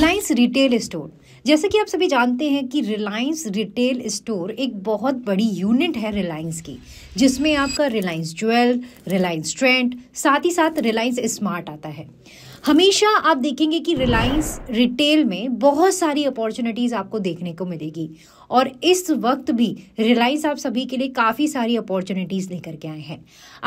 Reliance retail store जैसे कि आप सभी जानते हैं कि रिलायंस रिटेल स्टोर एक बहुत बड़ी यूनिट है रिलायंस की जिसमें आपका रिलायंस ज्वेल रिलायंस ट्रेंड साथ ही साथ रिलायंस स्मार्ट आता है हमेशा आप देखेंगे कि रिलायंस रिटेल में बहुत सारी अपॉर्चुनिटीज़ आपको देखने को मिलेगी और इस वक्त भी रिलायंस आप सभी के लिए काफ़ी सारी अपॉर्चुनिटीज़ लेकर के आए हैं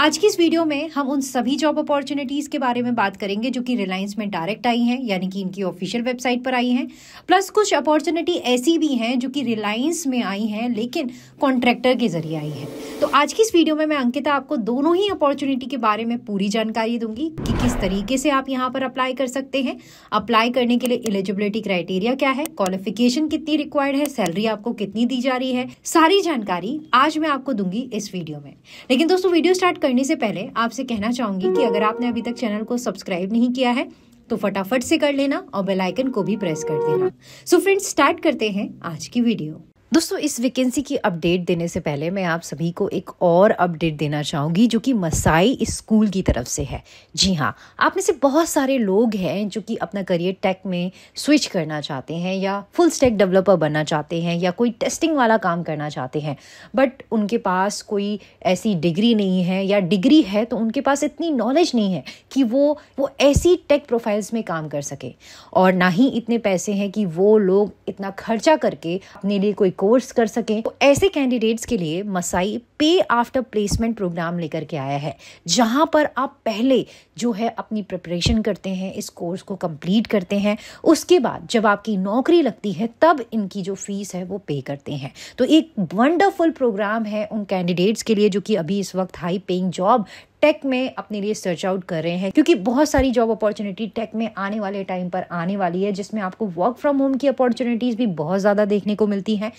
आज की इस वीडियो में हम उन सभी जॉब अपॉर्चुनिटीज़ के बारे में बात करेंगे जो कि रिलायंस में डायरेक्ट आई हैं यानी कि इनकी ऑफिशियल वेबसाइट पर आई हैं प्लस कुछ अपॉर्चुनिटी ऐसी भी हैं जो कि रिलायंस में आई हैं लेकिन कॉन्ट्रैक्टर के जरिए आई है तो आज की इस वीडियो में मैं अंकिता आपको दोनों ही अपॉर्चुनिटी के बारे में पूरी जानकारी दूंगी कि किस तरीके से आप यहाँ पर अप्लाई कर सकते हैं अप्लाई करने के लिए एलिजिबिलिटी क्राइटेरिया क्या है क्वालिफिकेशन कितनी रिक्वायर्ड है सैलरी आपको कितनी दी जा रही है सारी जानकारी आज मैं आपको दूंगी इस वीडियो में लेकिन दोस्तों वीडियो स्टार्ट करने से पहले आपसे कहना चाहूंगी कि अगर आपने अभी तक चैनल को सब्सक्राइब नहीं किया है तो फटाफट से कर लेना और बेलाइकन को भी प्रेस कर देना सो फ्रेंड्स स्टार्ट करते हैं आज की वीडियो दोस्तों इस वैकेंसी की अपडेट देने से पहले मैं आप सभी को एक और अपडेट देना चाहूँगी जो कि मसाई स्कूल की तरफ से है जी हाँ आप में से बहुत सारे लोग हैं जो कि अपना करियर टेक में स्विच करना चाहते हैं या फुल स्टेक डेवलपर बनना चाहते हैं या कोई टेस्टिंग वाला काम करना चाहते हैं बट उनके पास कोई ऐसी डिग्री नहीं है या डिग्री है तो उनके पास इतनी नॉलेज नहीं है कि वो वो ऐसी टेक प्रोफाइल्स में काम कर सके और ना ही इतने पैसे हैं कि वो लोग इतना खर्चा करके अपने लिए कोई कोर्स कर सकें तो ऐसे कैंडिडेट्स के लिए मसाई पे आफ्टर प्लेसमेंट प्रोग्राम लेकर के आया है जहां पर आप पहले जो है अपनी प्रिपरेशन करते हैं इस कोर्स को कंप्लीट करते हैं उसके बाद जब आपकी नौकरी लगती है तब इनकी जो फीस है वो पे करते हैं तो एक वंडरफुल प्रोग्राम है उन कैंडिडेट्स के लिए जो कि अभी इस वक्त हाई पेइंग जॉब टेक में अपने लिए सर्च आउट कर रहे हैं क्योंकि बहुत सारी जॉब अपॉर्चुनिटी टेक में आने वाले टाइम पर आने वाली है जिसमें आपको वर्क फ्रॉम होम की अपॉर्चुनिटीज़ भी बहुत ज़्यादा देखने को मिलती हैं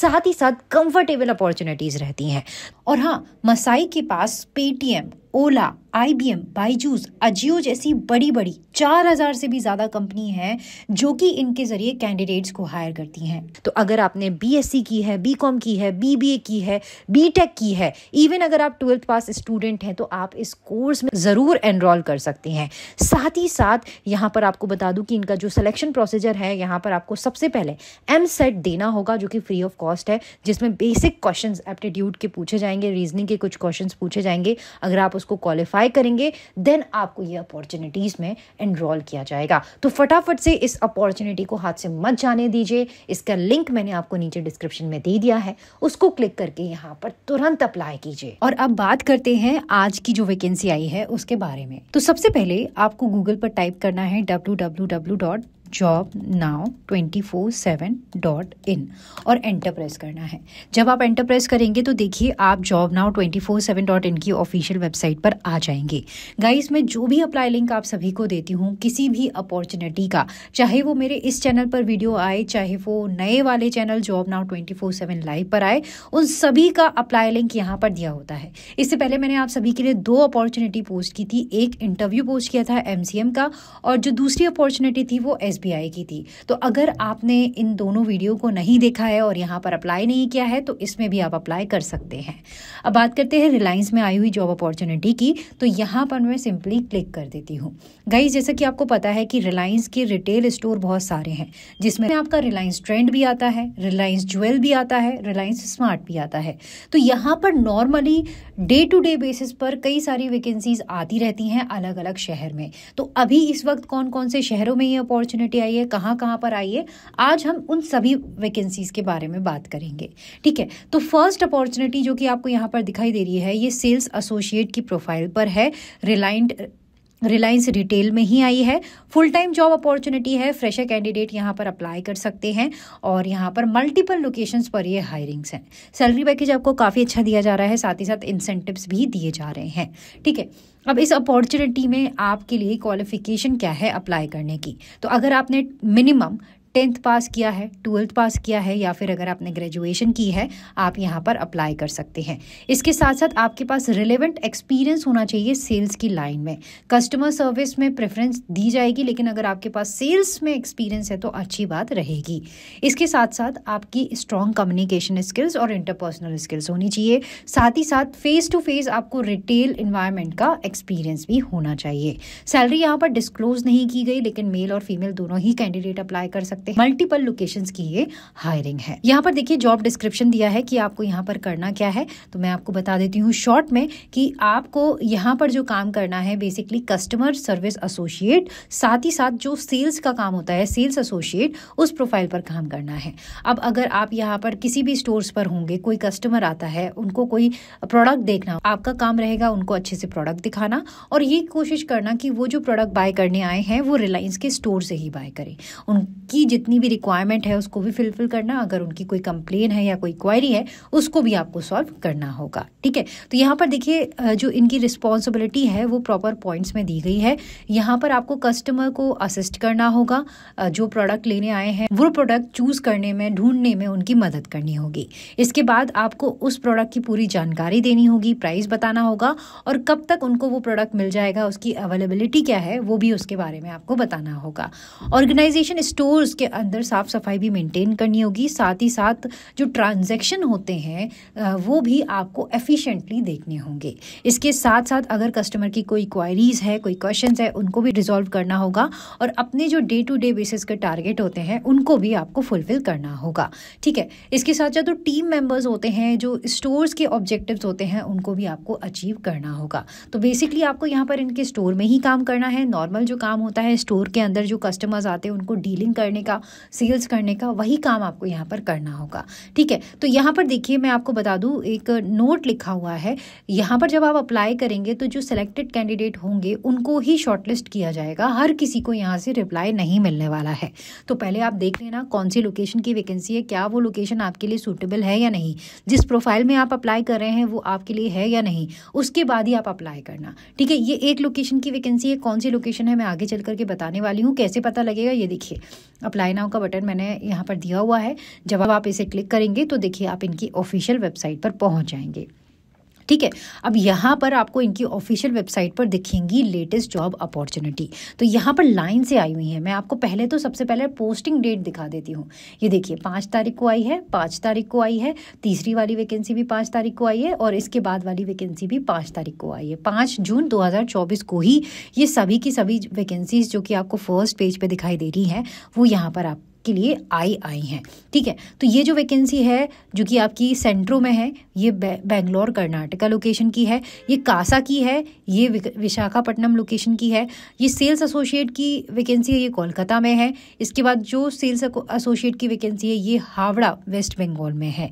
साथ ही साथ कंफर्टेबल अपॉर्चुनिटीज़ रहती हैं और हाँ मसाई के पास पेटीएम ओला एम बाईजूस अजियो जैसी बड़ी बड़ी 4000 से भी ज़्यादा कंपनी है जो कि इनके ज़रिए कैंडिडेट्स को हायर करती हैं तो अगर आपने बीएससी की है बीकॉम की है बीबीए की है बीटेक की है इवन अगर आप ट्वेल्थ पास स्टूडेंट हैं तो आप इस कोर्स में ज़रूर एनरोल कर सकते हैं साथ ही साथ यहाँ पर आपको बता दूँ कि इनका जो सिलेक्शन प्रोसीजर है यहाँ पर आपको सबसे पहले एम सेट देना होगा जो कि फ्री ऑफ कॉस्ट है जिसमें बेसिक क्वेश्चन एप्टीट्यूड के पूछे जाएंगे रीजनिंग के कुछ क्वेश्चन पूछे जाएंगे अगर आप उसको क्वालिफाई करेंगे देन आपको ये अपॉर्चुनिटीज़ में एनरोल किया जाएगा तो फटाफट से इस अपॉर्चुनिटी को हाथ से मत जाने दीजिए इसका लिंक मैंने आपको नीचे डिस्क्रिप्शन में दे दिया है उसको क्लिक करके यहाँ पर तुरंत अप्लाई कीजिए और अब बात करते हैं आज की जो वैकेंसी आई है उसके बारे में तो सबसे पहले आपको गूगल पर टाइप करना है W job now twenty four seven dot in और एंटर प्रेस करना है जब आप एंटर प्रेस करेंगे तो देखिए आप job now twenty four seven dot in की ऑफिशियल वेबसाइट पर आ जाएंगे गाइस मैं जो भी अप्लाई लिंक आप सभी को देती हूँ किसी भी अपॉर्चुनिटी का चाहे वो मेरे इस चैनल पर वीडियो आए चाहे वो नए वाले channel job now twenty four seven live पर आए उन सभी का अप्लाई लिंक यहाँ पर दिया होता है इससे पहले मैंने आप सभी के लिए दो अपॉर्चुनिटी पोस्ट की थी एक इंटरव्यू पोस्ट किया था एम का और जो दूसरी अपॉर्चुनिटी थी वो एस एसबीआई की थी तो अगर आपने इन दोनों वीडियो को नहीं देखा है और यहाँ पर अप्लाई नहीं किया है तो इसमें भी आप अप्लाई कर सकते हैं अब बात करते हैं रिलायंस में आई हुई जॉब अपॉर्चुनिटी की तो यहाँ पर मैं सिंपली क्लिक कर देती हूँ गाई जैसा कि आपको पता है कि रिलायंस के रिटेल स्टोर बहुत सारे हैं जिसमें आपका रिलायंस ट्रेंड भी आता है रिलायंस ज्वेल भी आता है रिलायंस स्मार्ट भी आता है तो यहाँ पर normally day to day basis पर कई सारी वैकेंसीज आती रहती हैं अलग अलग शहर में तो अभी इस वक्त कौन कौन से शहरों में ये अपॉर्चुनिटी अपॉर्चुनिटी आई है कहाँ कहाँ पर आई है आज हम उन सभी वैकेंसीज के बारे में बात करेंगे ठीक है तो फर्स्ट अपॉर्चुनिटी जो कि आपको यहाँ पर दिखाई दे रही है ये सेल्स एसोसिएट की प्रोफाइल पर है रिलायंट रिलायंस रिटेल में ही आई है फुल टाइम जॉब अपॉर्चुनिटी है फ्रेशर कैंडिडेट यहाँ पर अप्लाई कर सकते हैं और यहाँ पर मल्टीपल लोकेशंस पर ये हायरिंग्स हैं सैलरी पैकेज आपको काफ़ी अच्छा दिया जा रहा है साथ ही साथ इंसेंटिव्स भी दिए जा रहे हैं ठीक है अब इस अपॉर्चुनिटी में आपके लिए क्वालिफिकेशन क्या है अप्लाई करने की तो अगर आपने मिनिमम टेंथ पास किया है ट्वेल्थ पास किया है या फिर अगर आपने ग्रेजुएशन की है आप यहाँ पर अप्लाई कर सकते हैं इसके साथ साथ आपके पास रिलेवेंट एक्सपीरियंस होना चाहिए सेल्स की लाइन में कस्टमर सर्विस में प्रेफरेंस दी जाएगी लेकिन अगर आपके पास सेल्स में एक्सपीरियंस है तो अच्छी बात रहेगी इसके साथ साथ आपकी स्ट्रॉन्ग कम्युनिकेशन स्किल्स और इंटरपर्सनल स्किल्स होनी चाहिए साथ ही साथ फेस टू फेस आपको रिटेल इन्वायरमेंट का एक्सपीरियंस भी होना चाहिए सैलरी यहाँ पर डिस्क्लोज नहीं की गई लेकिन मेल और फीमेल दोनों ही कैंडिडेट अप्लाई कर सकते सकते हैं मल्टीपल लोकेशन की ये हायरिंग है यहाँ पर देखिए जॉब डिस्क्रिप्शन दिया है कि आपको यहाँ पर करना क्या है तो मैं आपको बता देती हूँ शॉर्ट में कि आपको यहाँ पर जो काम करना है बेसिकली कस्टमर सर्विस एसोसिएट साथ ही साथ जो सेल्स का काम होता है सेल्स एसोसिएट उस प्रोफाइल पर काम करना है अब अगर आप यहाँ पर किसी भी स्टोर्स पर होंगे कोई कस्टमर आता है उनको कोई प्रोडक्ट देखना आपका काम रहेगा उनको अच्छे से प्रोडक्ट दिखाना और ये कोशिश करना कि वो जो प्रोडक्ट बाय करने आए हैं वो रिलायंस के स्टोर से ही बाय करें उनकी जितनी भी रिक्वायरमेंट है उसको भी फिलफिल करना अगर उनकी कोई कंप्लेन है या कोई क्वायरी है उसको भी आपको सॉल्व करना होगा ठीक है तो यहाँ पर देखिए जो इनकी रिस्पॉन्सिबिलिटी है वो प्रॉपर पॉइंट्स में दी गई है यहाँ पर आपको कस्टमर को असिस्ट करना होगा जो प्रोडक्ट लेने आए हैं वो प्रोडक्ट चूज करने में ढूंढने में उनकी मदद करनी होगी इसके बाद आपको उस प्रोडक्ट की पूरी जानकारी देनी होगी प्राइस बताना होगा और कब तक उनको वो प्रोडक्ट मिल जाएगा उसकी अवेलेबिलिटी क्या है वो भी उसके बारे में आपको बताना होगा ऑर्गेनाइजेशन स्टोर्स के अंदर साफ़ सफाई भी मेंटेन करनी होगी साथ ही साथ जो ट्रांजैक्शन होते हैं वो भी आपको एफिशिएंटली देखने होंगे इसके साथ साथ अगर कस्टमर की कोई क्वायरीज़ है कोई क्वेश्चंस है उनको भी रिजॉल्व करना होगा और अपने जो डे टू डे बेसिस के टारगेट होते हैं उनको भी आपको फुलफ़िल करना होगा ठीक है इसके साथ साथ जो टीम मेम्बर्स होते हैं जो स्टोर्स के ऑब्जेक्टिव होते हैं उनको भी आपको अचीव करना होगा तो बेसिकली आपको यहाँ पर इनके स्टोर में ही काम करना है नॉर्मल जो काम होता है स्टोर के अंदर जो कस्टमर्स आते हैं उनको डीलिंग करने का का सेल्स करने का वही काम आपको यहाँ पर करना होगा ठीक है तो यहाँ पर देखिए मैं आपको बता दूँ एक नोट लिखा हुआ है यहाँ पर जब आप अप्लाई करेंगे तो जो सिलेक्टेड कैंडिडेट होंगे उनको ही शॉर्टलिस्ट किया जाएगा हर किसी को यहाँ से रिप्लाई नहीं मिलने वाला है तो पहले आप देख लेना कौन सी लोकेशन की वैकेंसी है क्या वो लोकेशन आपके लिए सूटेबल है या नहीं जिस प्रोफाइल में आप अप्लाई कर रहे हैं वो आपके लिए है या नहीं उसके बाद ही आप अप्लाई करना ठीक है ये एक लोकेशन की वैकेंसी है कौन सी लोकेशन है मैं आगे चल करके बताने वाली हूँ कैसे पता लगेगा ये देखिए अप्लाई नाउ का बटन मैंने यहाँ पर दिया हुआ है जब आप इसे क्लिक करेंगे तो देखिए आप इनकी ऑफिशियल वेबसाइट पर पहुँच जाएंगे ठीक है अब यहाँ पर आपको इनकी ऑफिशियल वेबसाइट पर दिखेंगी लेटेस्ट जॉब अपॉर्चुनिटी तो यहाँ पर लाइन से आई हुई है मैं आपको पहले तो सबसे पहले पोस्टिंग डेट दिखा देती हूँ ये देखिए पाँच तारीख को आई है पाँच तारीख को आई है तीसरी वाली वैकेंसी भी पाँच तारीख को आई है और इसके बाद वाली वैकेंसी भी पाँच तारीख को आई है पाँच जून दो को ही ये सभी की सभी वैकेंसीज जो कि आपको फर्स्ट पेज पर दिखाई दे रही हैं वो यहाँ पर आप के लिए आई आई हैं ठीक है तो ये जो वैकेंसी है जो कि आपकी सेंट्रो में है ये बेंगलोर कर्नाटका लोकेशन की है ये कासा की है ये विशाखापट्टनम लोकेशन की है ये सेल्स एसोसिएट की वैकेंसी है ये कोलकाता में है इसके बाद जो सेल्स एसोसिएट की वैकेंसी है ये हावड़ा वेस्ट बंगाल में है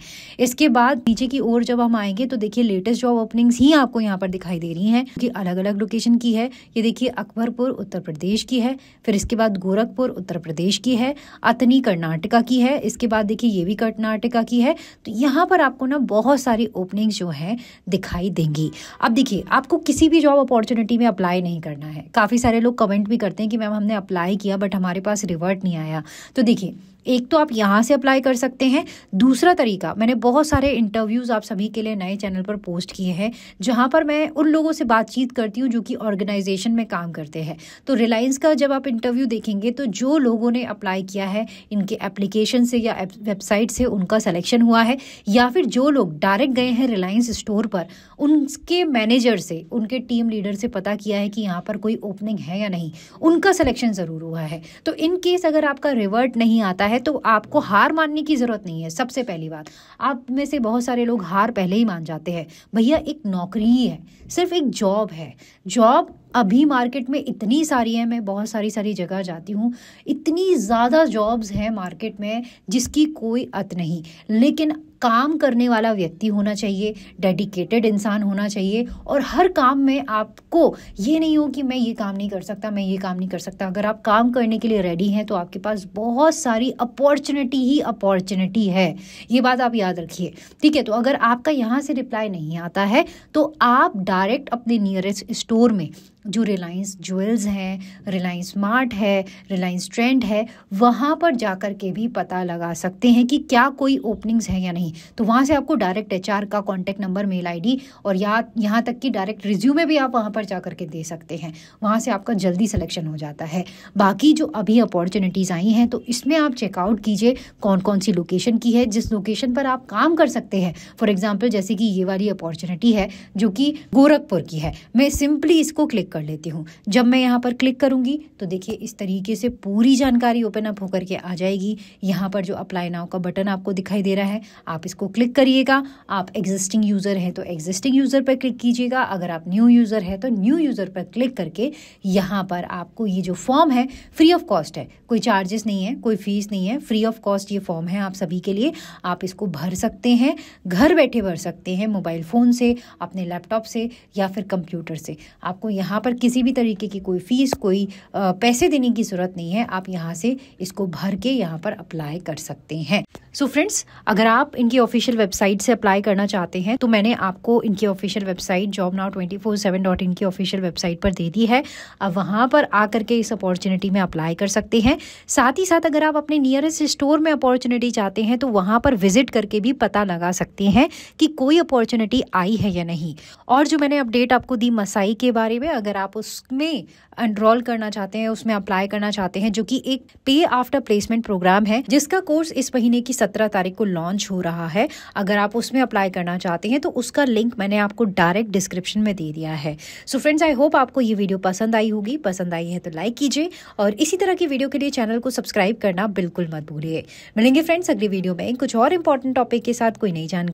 इसके बाद नीचे की ओर जब हम आएंगे तो देखिए लेटेस्ट जॉब ओपनिंग्स ही आपको यहाँ पर दिखाई दे रही हैं कि अलग अलग लोकेशन की है ये देखिए अकबरपुर उत्तर प्रदेश की है फिर इसके बाद गोरखपुर उत्तर प्रदेश की है पत्नी कर्नाटका की है इसके बाद देखिए ये भी कर्नाटका की है तो यहाँ पर आपको ना बहुत सारी ओपनिंग जो है दिखाई देंगी अब देखिए आपको किसी भी जॉब अपॉर्चुनिटी में अप्लाई नहीं करना है काफ़ी सारे लोग कमेंट भी करते हैं कि मैम हमने अप्लाई किया बट हमारे पास रिवर्ट नहीं आया तो देखिए एक तो आप यहाँ से अप्लाई कर सकते हैं दूसरा तरीका मैंने बहुत सारे इंटरव्यूज़ आप सभी के लिए नए चैनल पर पोस्ट किए हैं जहाँ पर मैं उन लोगों से बातचीत करती हूँ जो कि ऑर्गेनाइजेशन में काम करते हैं तो रिलायंस का जब आप इंटरव्यू देखेंगे तो जो लोगों ने अप्लाई किया है इनके एप्लीकेशन से या वेबसाइट से उनका सलेक्शन हुआ है या फिर जो लोग डायरेक्ट गए हैं रिलायंस स्टोर पर उनके मैनेजर से उनके टीम लीडर से पता किया है कि यहाँ पर कोई ओपनिंग है या नहीं उनका सलेक्शन ज़रूर हुआ है तो इन केस अगर आपका रिवर्ट नहीं आता है तो आपको हार मानने की ज़रूरत नहीं है सबसे पहली बात आप में से बहुत सारे लोग हार पहले ही मान जाते हैं भैया एक नौकरी ही है सिर्फ एक जॉब है जॉब अभी मार्केट में इतनी सारी है मैं बहुत सारी सारी जगह जाती हूँ इतनी ज़्यादा जॉब्स हैं मार्केट में जिसकी कोई अत नहीं लेकिन काम करने वाला व्यक्ति होना चाहिए डेडिकेटेड इंसान होना चाहिए और हर काम में आपको ये नहीं हो कि मैं ये काम नहीं कर सकता मैं ये काम नहीं कर सकता अगर आप काम करने के लिए रेडी हैं तो आपके पास बहुत सारी अपॉर्चुनिटी ही अपॉर्चुनिटी है ये बात आप याद रखिए ठीक है तो अगर आपका यहाँ से रिप्लाई नहीं आता है तो आप डायरेक्ट अपने नियरेस्ट स्टोर में जो रिलायंस ज्वेल्स हैं रिलायंस मार्ट है रिलायंस ट्रेंड है वहाँ पर जाकर के भी पता लगा सकते हैं कि क्या कोई ओपनिंग्स हैं या नहीं तो वहाँ से आपको डायरेक्ट एच का कॉन्टैक्ट नंबर मेल आईडी और या यहाँ तक कि डायरेक्ट रिज्यूमे भी आप वहाँ पर जा करके दे सकते हैं वहाँ से आपका जल्दी सिलेक्शन हो जाता है बाकी जो अभी अपॉर्चुनिटीज़ आई हैं तो इसमें आप चेकआउट कीजिए कौन कौन सी लोकेशन की है जिस लोकेशन पर आप काम कर सकते हैं फॉर एग्ज़ाम्पल जैसे कि ये वाली अपॉर्चुनिटी है जो कि गोरखपुर की है मैं सिंपली इसको क्लिक क्लिक कर लेती हूँ जब मैं यहाँ पर क्लिक करूँगी तो देखिए इस तरीके से पूरी जानकारी ओपन अप होकर के आ जाएगी यहाँ पर जो अप्लाई नाव का बटन आपको दिखाई दे रहा है आप इसको क्लिक करिएगा आप एग्जिस्टिंग यूज़र हैं तो एग्जिस्टिंग यूज़र पर क्लिक कीजिएगा अगर आप न्यू यूज़र है तो न्यू यूज़र पर क्लिक करके यहाँ पर आपको ये जो फॉर्म है फ्री ऑफ कॉस्ट है कोई चार्जेस नहीं है कोई फीस नहीं है फ्री ऑफ कॉस्ट ये फॉर्म है आप सभी के लिए आप इसको भर सकते हैं घर बैठे भर सकते हैं मोबाइल फ़ोन से अपने लैपटॉप से या फिर कंप्यूटर से आपको यहाँ यहाँ पर किसी भी तरीके की कोई फ़ीस कोई पैसे देने की ज़रूरत नहीं है आप यहाँ से इसको भर के यहाँ पर अप्लाई कर सकते हैं सो so फ्रेंड्स अगर आप इनकी ऑफिशियल वेबसाइट से अप्लाई करना चाहते हैं तो मैंने आपको इनकी official website job now twenty four seven dot इनकी ऑफिशियल वेबसाइट पर दे दी है अब वहाँ पर आकर के इस अपॉर्चुनिटी में अप्लाई कर सकते हैं साथ ही साथ अगर आप अपने नियरेस्ट स्टोर में अपॉर्चुनिटी चाहते हैं तो वहाँ पर विजिट करके भी पता लगा सकते हैं कि कोई अपॉर्चुनिटी आई है या नहीं और जो मैंने अपडेट आपको दी मसाई के बारे में अगर अगर आप उसमें एनरोल करना चाहते हैं उसमें अप्लाई करना चाहते हैं जो कि एक पे आफ्टर प्लेसमेंट प्रोग्राम है जिसका कोर्स इस महीने की सत्रह तारीख को लॉन्च हो रहा है अगर आप उसमें अप्लाई करना चाहते हैं तो उसका लिंक मैंने आपको डायरेक्ट डिस्क्रिप्शन में दे दिया है सो फ्रेंड्स आई होप आपको ये वीडियो पसंद आई होगी पसंद आई है तो लाइक कीजिए और इसी तरह की वीडियो के लिए चैनल को सब्सक्राइब करना बिल्कुल मत भूलिए मिलेंगे फ्रेंड्स अगली वीडियो में कुछ और इंपॉर्टेंट टॉपिक के साथ कोई नई जानकारी